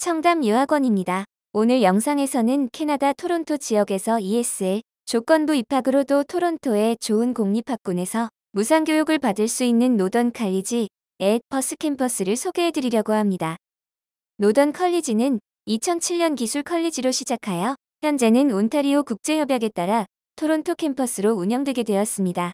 청담 유학원입니다. 오늘 영상에서는 캐나다 토론토 지역에서 ESL 조건부 입학으로도 토론토의 좋은 공립학군에서 무상교육을 받을 수 있는 노던 칼리지 앱 퍼스 캠퍼스를 소개해드리려고 합니다. 노던 컬리지는 2007년 기술 컬리지로 시작하여 현재는 온타리오 국제협약에 따라 토론토 캠퍼스로 운영되게 되었습니다.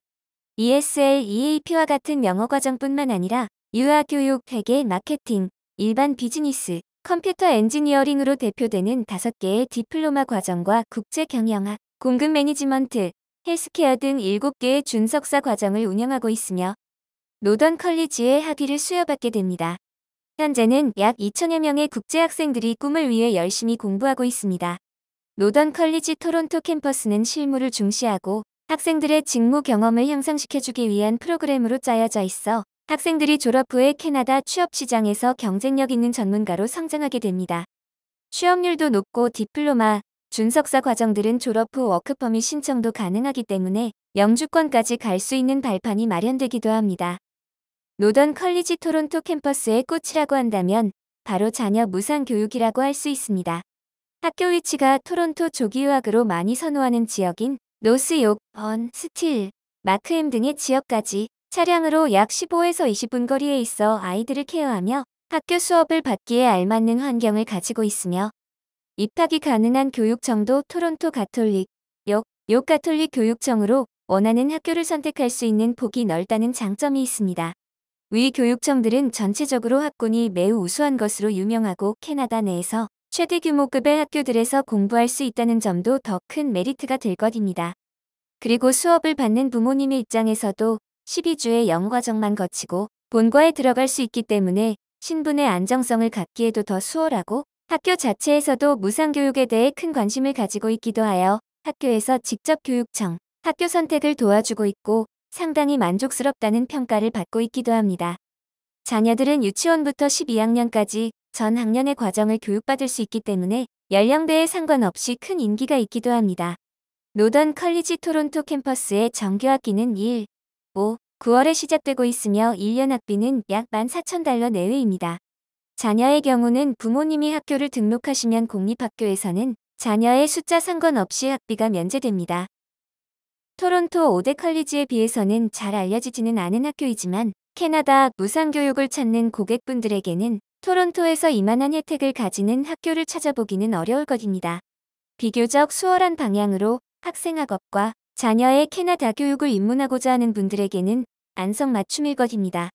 ESL EAP와 같은 영어 과정뿐만 아니라 유아 교육, 회계, 마케팅, 일반 비즈니스, 컴퓨터 엔지니어링으로 대표되는 5개의 디플로마 과정과 국제 경영학, 공급 매니지먼트, 헬스케어 등 7개의 준석사 과정을 운영하고 있으며 노던 컬리지의 학위를 수여받게 됩니다. 현재는 약 2천여 명의 국제학생들이 꿈을 위해 열심히 공부하고 있습니다. 노던 컬리지 토론토 캠퍼스는 실무를 중시하고 학생들의 직무 경험을 향상시켜주기 위한 프로그램으로 짜여져 있어 학생들이 졸업 후에 캐나다 취업시장에서 경쟁력 있는 전문가로 성장하게 됩니다. 취업률도 높고 디플로마, 준석사 과정들은 졸업 후 워크퍼밋 신청도 가능하기 때문에 영주권까지 갈 수 있는 발판이 마련되기도 합니다. 노던 컬리지 토론토 캠퍼스의 꽃이라고 한다면 바로 자녀 무상 교육이라고 할 수 있습니다. 학교 위치가 토론토 조기유학으로 많이 선호하는 지역인 노스욕, 번, 스틸, 마크햄 등의 지역까지 차량으로 약 15에서 20분 거리에 있어 아이들을 케어하며 학교 수업을 받기에 알맞는 환경을 가지고 있으며 입학이 가능한 교육청도 토론토 가톨릭, 역, 역 가톨릭 교육청으로 원하는 학교를 선택할 수 있는 폭이 넓다는 장점이 있습니다. 위 교육청들은 전체적으로 학군이 매우 우수한 것으로 유명하고 캐나다 내에서 최대 규모급의 학교들에서 공부할 수 있다는 점도 더 큰 메리트가 될 것입니다. 그리고 수업을 받는 부모님의 입장에서도 12주의 영과정만 거치고 본과에 들어갈 수 있기 때문에 신분의 안정성을 갖기에도 더 수월하고 학교 자체에서도 무상교육에 대해 큰 관심을 가지고 있기도 하여 학교에서 직접 교육청, 학교 선택을 도와주고 있고 상당히 만족스럽다는 평가를 받고 있기도 합니다. 자녀들은 유치원부터 12학년까지 전 학년의 과정을 교육받을 수 있기 때문에 연령대에 상관없이 큰 인기가 있기도 합니다. 노던 컬리지 토론토 캠퍼스의 정규학기는 1, 5. 뭐, 9월에 시작되고 있으며 1년 학비는 약 14,000달러 내외입니다. 자녀의 경우는 부모님이 학교를 등록하시면 공립학교에서는 자녀의 숫자 상관없이 학비가 면제됩니다. 토론토 오대 컬리지에 비해서는 잘 알려지지는 않은 학교이지만 캐나다 무상교육을 찾는 고객분들에게는 토론토에서 이만한 혜택을 가지는 학교를 찾아보기는 어려울 것입니다. 비교적 수월한 방향으로 학생학업과 자녀의 캐나다 교육을 입문하고자 하는 분들에게는 안성 맞춤일 것입니다.